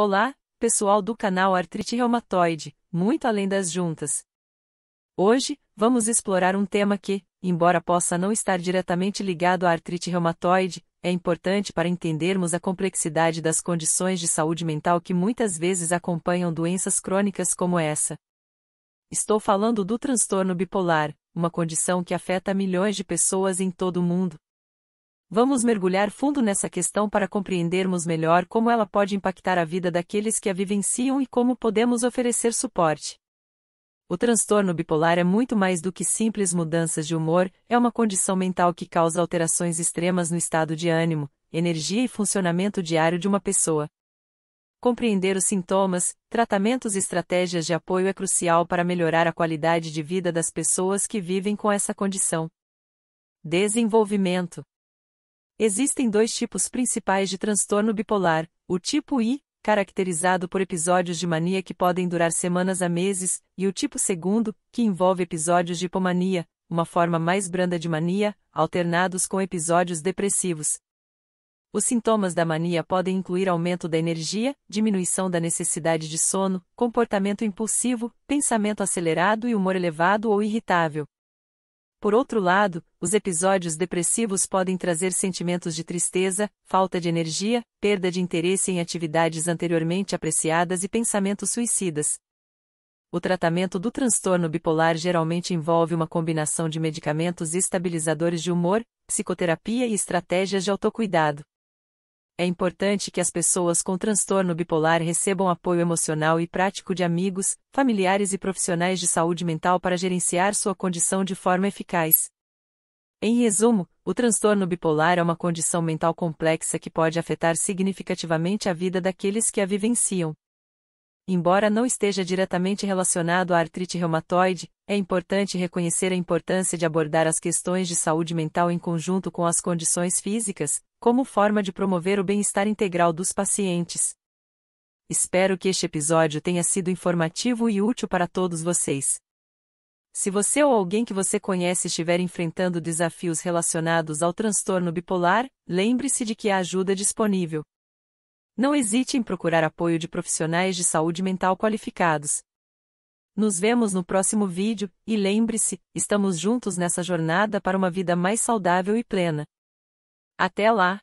Olá, pessoal do canal Artrite Reumatoide, muito além das juntas. Hoje, vamos explorar um tema que, embora possa não estar diretamente ligado à artrite reumatoide, é importante para entendermos a complexidade das condições de saúde mental que muitas vezes acompanham doenças crônicas como essa. Estou falando do transtorno bipolar, uma condição que afeta milhões de pessoas em todo o mundo, Vamos mergulhar fundo nessa questão para compreendermos melhor como ela pode impactar a vida daqueles que a vivenciam e como podemos oferecer suporte. O transtorno bipolar é muito mais do que simples mudanças de humor, é uma condição mental que causa alterações extremas no estado de ânimo, energia e funcionamento diário de uma pessoa. Compreender os sintomas, tratamentos e estratégias de apoio é crucial para melhorar a qualidade de vida das pessoas que vivem com essa condição. Desenvolvimento Existem dois tipos principais de transtorno bipolar: o tipo I, caracterizado por episódios de mania que podem durar semanas a meses, e o tipo segundo, que envolve episódios de hipomania, uma forma mais branda de mania, alternados com episódios depressivos. Os sintomas da mania podem incluir aumento da energia, diminuição da necessidade de sono, comportamento impulsivo, pensamento acelerado e humor elevado ou irritável. Por outro lado, os episódios depressivos podem trazer sentimentos de tristeza, falta de energia, perda de interesse em atividades anteriormente apreciadas e pensamentos suicidas. O tratamento do transtorno bipolar geralmente envolve uma combinação de medicamentos estabilizadores de humor, psicoterapia e estratégias de autocuidado é importante que as pessoas com transtorno bipolar recebam apoio emocional e prático de amigos, familiares e profissionais de saúde mental para gerenciar sua condição de forma eficaz. Em resumo, o transtorno bipolar é uma condição mental complexa que pode afetar significativamente a vida daqueles que a vivenciam. Embora não esteja diretamente relacionado à artrite reumatoide, é importante reconhecer a importância de abordar as questões de saúde mental em conjunto com as condições físicas, como forma de promover o bem-estar integral dos pacientes. Espero que este episódio tenha sido informativo e útil para todos vocês. Se você ou alguém que você conhece estiver enfrentando desafios relacionados ao transtorno bipolar, lembre-se de que há ajuda é disponível. Não hesite em procurar apoio de profissionais de saúde mental qualificados. Nos vemos no próximo vídeo, e lembre-se, estamos juntos nessa jornada para uma vida mais saudável e plena. Até lá!